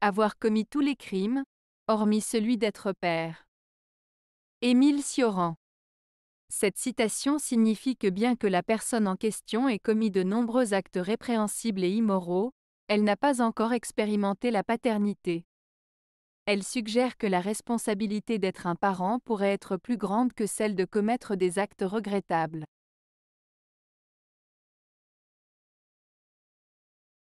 avoir commis tous les crimes, hormis celui d'être père. Émile Cioran. Cette citation signifie que bien que la personne en question ait commis de nombreux actes répréhensibles et immoraux, elle n'a pas encore expérimenté la paternité. Elle suggère que la responsabilité d'être un parent pourrait être plus grande que celle de commettre des actes regrettables.